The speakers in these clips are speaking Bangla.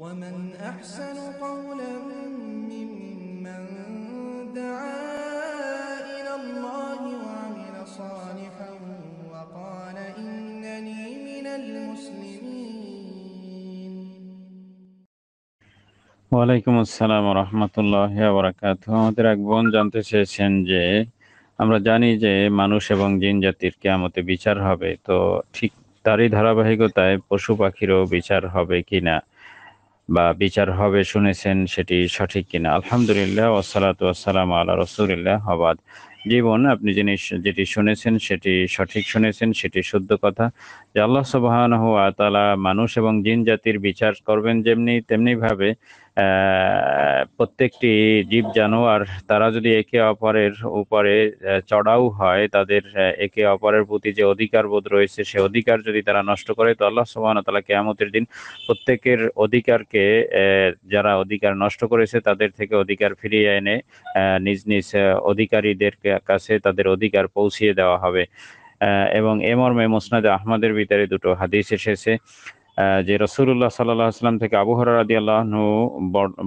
ومن أحسن قولا ممن دعا إلى الله وعمل صالحا وقال إنني من المسلمين ওয়ালাইকুম আসসালাম রহমতুল্লাহ বরাকাত আমাদের এক বোন জানতে চেয়েছেন যে আমরা জানি যে মানুষ এবং জিন জাতির কেমতে বিচার হবে তো ঠিক তারই ধারাবাহিকতায় পশু পাখিরও বিচার হবে কিনা না বা বিচার হবে শুনেছেন সেটি সঠিক কিনা আলহামদুলিল্লাহ ওসালাত ওয়াসালাম আল্লাহ রসুলিল্লাহ হবাদ জীবন আপনি যিনি যেটি শুনেছেন সেটি সঠিক শুনেছেন সেটি শুদ্ধ কথা যে আল্লাহ সবহান হুয়া তালা মানুষ এবং জিন জাতির বিচার করবেন যেমনি তেমনিভাবে প্রত্যেকটি জীব জানোয়ার তারা যদি একে অপরের উপরে চড়াও হয় তাদের একে অপরের প্রতি যে অধিকার বোধ রয়েছে সে অধিকার যদি তারা নষ্ট করে তো আল্লাহ সোহান তালা কেয়ামতের দিন প্রত্যেকের অধিকারকে যারা অধিকার নষ্ট করেছে তাদের থেকে অধিকার ফিরিয়ে এনে নিজ নিজ অধিকারীদের কাছে তাদের অধিকার পৌঁছিয়ে দেওয়া হবে এবং এ মর্মে মোসনাদ আহমদের ভিতরে দুটো হাদিস এসেছে যে রসুল্লাহ সাল্লাহ আসলাম থেকে আবহাওয়ার রাদি আল্লাহনু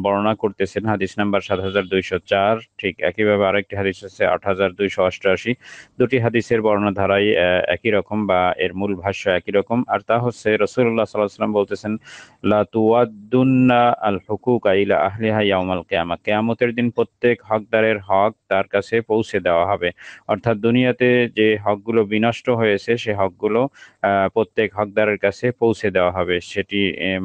বর্ণনা করতেছেন হাদিস নাম্বার সাত হাজার দুইশো চার ঠিক একইভাবে আরেকটি হাদিস আছে আট হাজার দুইশো অষ্টআশি দুটি হাদিসের ধারাই একই রকম বা এর মূল ভাষ্য একই রকম আর তা হচ্ছে রসুল্লাহ সাল্লাহ আসলাম বলতেছেন লাতুয়াদুন্না আল হুকুক আইলা আহলিহা ইয়ামাল কেয়ামা কেয়ামতের দিন প্রত্যেক হকদারের হক তার কাছে পৌঁছে দেওয়া হবে অর্থাৎ দুনিয়াতে যে হকগুলো বিনষ্ট হয়েছে সে হকগুলো প্রত্যেক হকদারের কাছে পৌঁছে দেওয়া হবে সেটি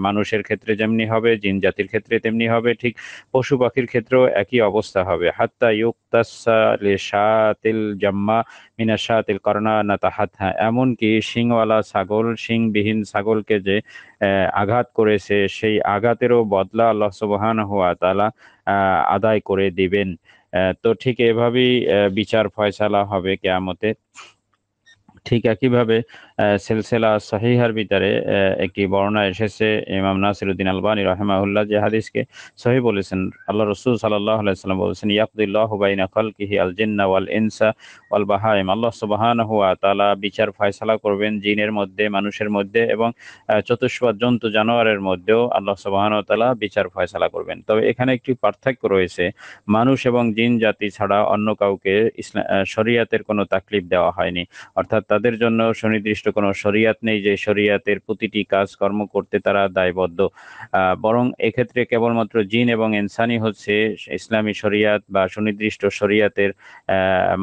মানুষের ক্ষেত্রে যেমনি হবে জিন জাতির ক্ষেত্রে তেমনি হবে ঠিক পশু পাখির ক্ষেত্রেও একই অবস্থা হবে হাত্তা ইউক্তাসা জাম্মা মিনা শাতিল করোনা না তাহাতা এমনকি শিংওয়ালা ছাগল শিংবিহীন ছাগলকে যে আঘাত করেছে সেই আঘাতেরও বদলা আল্লাহ হওয়া হুয়া তালা আদায় করে দিবেন তো ঠিক এভাবেই বিচার ফয়সালা হবে কেয়ামতে ঠিক একইভাবে সিলসিলা সহিহার ভিতরে একটি বর্ণনা এসেছে ইমাম নাসিরুদ্দিন আলবানী রহেমাহুল্লাহ যে হাদিসকে সহি বলেছেন আল্লাহ রসুল সাল্লাহ সাল্লাম বলেছেন ইয়াকুদুল্লাহ বাইনা কিহি আল জিন্না ওয়াল ইনসা ওয়াল বাহাইম আল্লাহ সুবাহান হুয়া তালা বিচার ফয়সালা করবেন জিনের মধ্যে মানুষের মধ্যে এবং চতুষ্পদ জন্তু জানোয়ারের মধ্যেও আল্লাহ সুবাহান তালা বিচার ফয়সালা করবেন তবে এখানে একটি পার্থক্য রয়েছে মানুষ এবং জিন জাতি ছাড়া অন্য কাউকে ইসলাম শরিয়াতের কোনো তাকলিফ দেওয়া হয়নি অর্থাৎ তাদের জন্য সুনির্দিষ্ট নির্দিষ্ট কোনো শরিয়াত নেই যে শরিয়াতের প্রতিটি কাজ কর্ম করতে তারা দায়বদ্ধ বরং এক্ষেত্রে কেবলমাত্র জিন এবং ইনসানি হচ্ছে ইসলামী শরিয়াত বা সুনির্দিষ্ট শরিয়াতের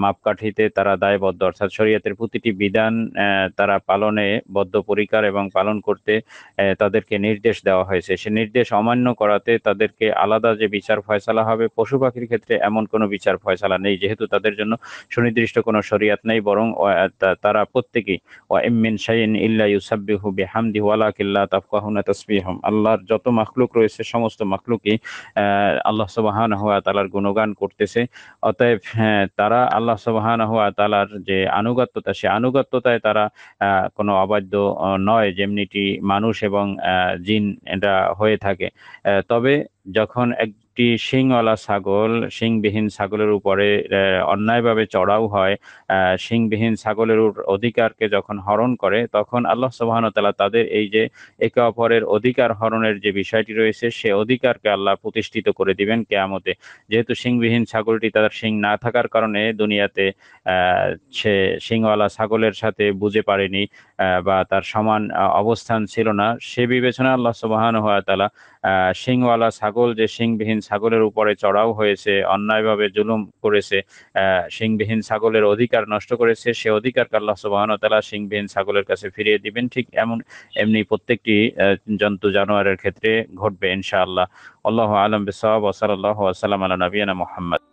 মাপকাঠিতে তারা দায়বদ্ধ অর্থাৎ শরিয়াতের প্রতিটি বিধান তারা পালনে বদ্ধপরিকার এবং পালন করতে তাদেরকে নির্দেশ দেওয়া হয়েছে সে নির্দেশ অমান্য করাতে তাদেরকে আলাদা যে বিচার ফয়সালা হবে পশু পাখির ক্ষেত্রে এমন কোনো বিচার ফয়সালা নেই যেহেতু তাদের জন্য সুনির্দিষ্ট কোনো শরিয়াত নেই বরং তারা প্রত্যেকেই মিন শাইন ইল্লা ইউসাব্বিহু বিহামদি ওয়ালা কিল্লা তাফকাহুনা তাসবিহম আল্লাহর যত মাখলুক রয়েছে সমস্ত মাখলুকই আল্লাহ সুবহান হওয়া তালার গুণগান করতেছে অতএব হ্যাঁ, তারা আল্লাহ সুবহান হুয়া তালার যে আনুগত্যতা সে আনুগত্যতায় তারা কোনো অবাধ্য নয় যেমনিটি মানুষ এবং জিন এটা হয়ে থাকে তবে যখন একটি শিংওয়ালা ছাগল শিংবিহীন ছাগলের উপরে অন্যায়ভাবে চড়াও হয় শিংবিহীন ছাগলের অধিকারকে যখন হরণ করে তখন আল্লাহ সুবাহনতালা তাদের এই যে একে অপরের অধিকার হরণের যে বিষয়টি রয়েছে সে অধিকারকে আল্লাহ প্রতিষ্ঠিত করে দিবেন কেয়ামতে যেহেতু শিংবিহীন ছাগলটি তাদের শিং না থাকার কারণে দুনিয়াতে সে শিংওয়ালা ছাগলের সাথে বুঝে পারেনি বা তার সমান অবস্থান ছিল না সে বিবেচনা আল্লাহ সুবাহন হাতালা শিংওয়ালা ছাগল ছাগল যে শিংবিহীন ছাগলের উপরে চড়াও হয়েছে অন্যায়ভাবে জুলুম করেছে সিংবিহীন ছাগলের অধিকার নষ্ট করেছে সে কাল্লা সুবাহন তালা শিংবিহীন ছাগলের কাছে ফিরিয়ে দিবেন ঠিক এমন এমনি প্রত্যেকটি জন্তু জানোয়ারের ক্ষেত্রে ঘটবে ইনশাআল্লাহ আল্লাহ আলম বিসাব ওসাল আসসালাম আল্লাহ নবীনা মোহাম্মদ